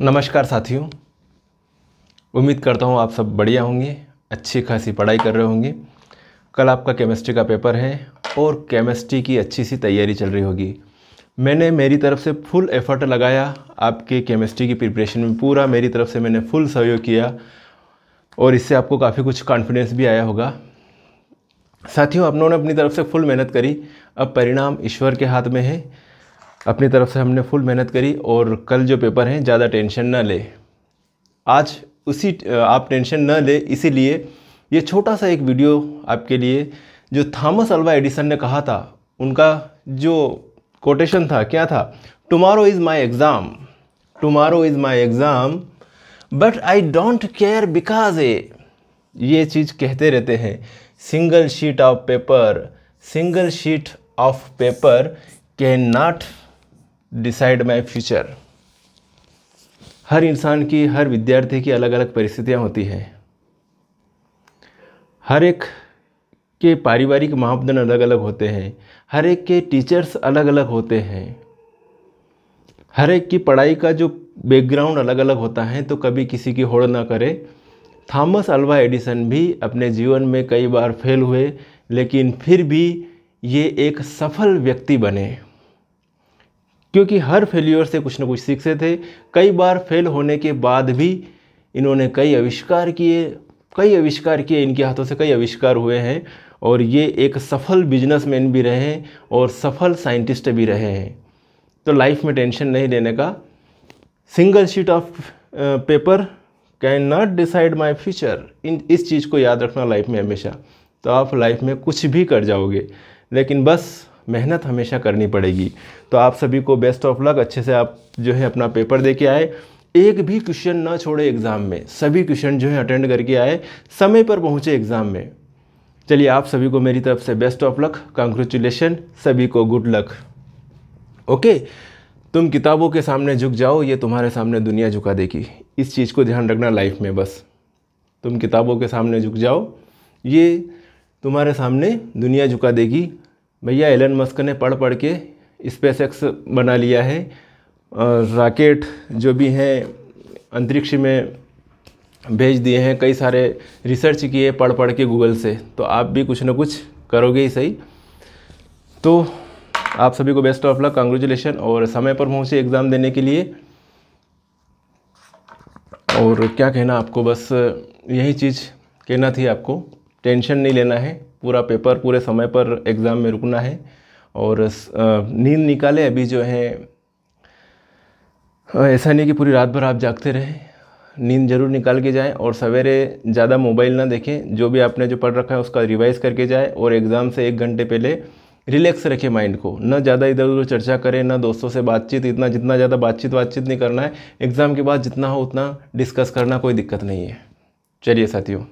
नमस्कार साथियों उम्मीद करता हूँ आप सब बढ़िया होंगे अच्छी खासी पढ़ाई कर रहे होंगे कल आपका केमिस्ट्री का पेपर है और केमिस्ट्री की अच्छी सी तैयारी चल रही होगी मैंने मेरी तरफ से फुल एफर्ट लगाया आपके केमिस्ट्री की प्रिपरेशन में पूरा मेरी तरफ से मैंने फुल सहयोग किया और इससे आपको काफ़ी कुछ कॉन्फिडेंस भी आया होगा साथियों आप लोगों ने अपनी तरफ से फुल मेहनत करी अब परिणाम ईश्वर के हाथ में है अपनी तरफ से हमने फुल मेहनत करी और कल जो पेपर हैं ज़्यादा टेंशन ना ले आज उसी आप टेंशन ना ले इसीलिए ये छोटा सा एक वीडियो आपके लिए जो थॉमस अल्वा एडिसन ने कहा था उनका जो कोटेशन था क्या था tomorrow is my exam tomorrow is my exam but I don't care because a ये चीज़ कहते रहते हैं single sheet of paper single sheet of paper can not decide my future हर इंसान की हर विद्यार्थी की अलग अलग परिस्थितियाँ होती हैं हर एक के पारिवारिक मापदंड अलग अलग होते हैं हर एक के टीचर्स अलग अलग होते हैं हर एक की पढ़ाई का जो बैकग्राउंड अलग अलग होता है तो कभी किसी की होड़ ना करे थॉमस अल्वा एडिसन भी अपने जीवन में कई बार फेल हुए लेकिन फिर भी ये एक सफल व्यक्ति बने क्योंकि हर फेल्योर से कुछ ना कुछ सीखते थे कई बार फेल होने के बाद भी इन्होंने कई आविष्कार किए कई आविष्कार किए इनके हाथों से कई आविष्कार हुए हैं और ये एक सफल बिजनेसमैन भी रहे हैं और सफल साइंटिस्ट भी रहे हैं तो लाइफ में टेंशन नहीं लेने का single sheet of paper can not decide my future इन इस चीज़ को याद रखना लाइफ में हमेशा तो आप लाइफ में कुछ भी कर जाओगे लेकिन बस मेहनत हमेशा करनी पड़ेगी तो आप सभी को बेस्ट ऑफ लक अच्छे से आप जो है अपना पेपर दे के आए एक भी क्वेश्चन ना छोड़े एग्ज़ाम में सभी क्वेश्चन जो है अटेंड करके आए समय पर पहुँचे एग्ज़ाम में चलिए आप सभी को मेरी तरफ से बेस्ट ऑफ लक कॉन्ग्रेचुलेशन सभी को गुड लक ओके तुम किताबों के सामने झुक जाओ ये तुम्हारे सामने दुनिया झुका देगी इस चीज़ को ध्यान रखना लाइफ में बस तुम किताबों के सामने झुक जाओ ये तुम्हारे सामने दुनिया झुका देगी भैया एलन मस्क ने पढ़ पढ़ के स्पेस एक्स बना लिया है राकेट जो भी हैं अंतरिक्ष में भेज दिए हैं कई सारे रिसर्च किए पढ़ पढ़ के गूगल से तो आप भी कुछ ना कुछ करोगे ही सही तो आप सभी को बेस्ट ऑफ लक कॉन्ग्रेचुलेसन और समय पर पहुँचे एग्ज़ाम देने के लिए और क्या कहना आपको बस यही चीज़ कहना थी आपको टेंशन नहीं लेना है पूरा पेपर पूरे समय पर एग्ज़ाम में रुकना है और नींद निकाले अभी जो है ऐसा नहीं कि पूरी रात भर आप जागते रहें नींद जरूर निकाल के जाएं और सवेरे ज़्यादा मोबाइल ना देखें जो भी आपने जो पढ़ रखा है उसका रिवाइज़ करके जाए और एग्ज़ाम से एक घंटे पहले रिलैक्स रखें माइंड को ना ज़्यादा इधर उधर चर्चा करें ना दोस्तों से बातचीत इतना जितना ज़्यादा बातचीत बातचीत नहीं करना है एग्ज़ाम के बाद जितना हो उतना डिस्कस करना कोई दिक्कत नहीं है चलिए साथियों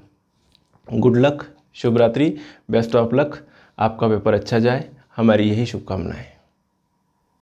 गुड लक शुभ रात्रि बेस्ट ऑफ लक आपका पेपर अच्छा जाए हमारी यही शुभकामनाएं